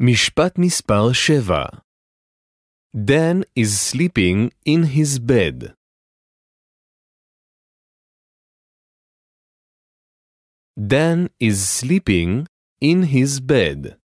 Mishpat Mispar Shiva. Dan is sleeping in his bed. Dan is sleeping in his bed.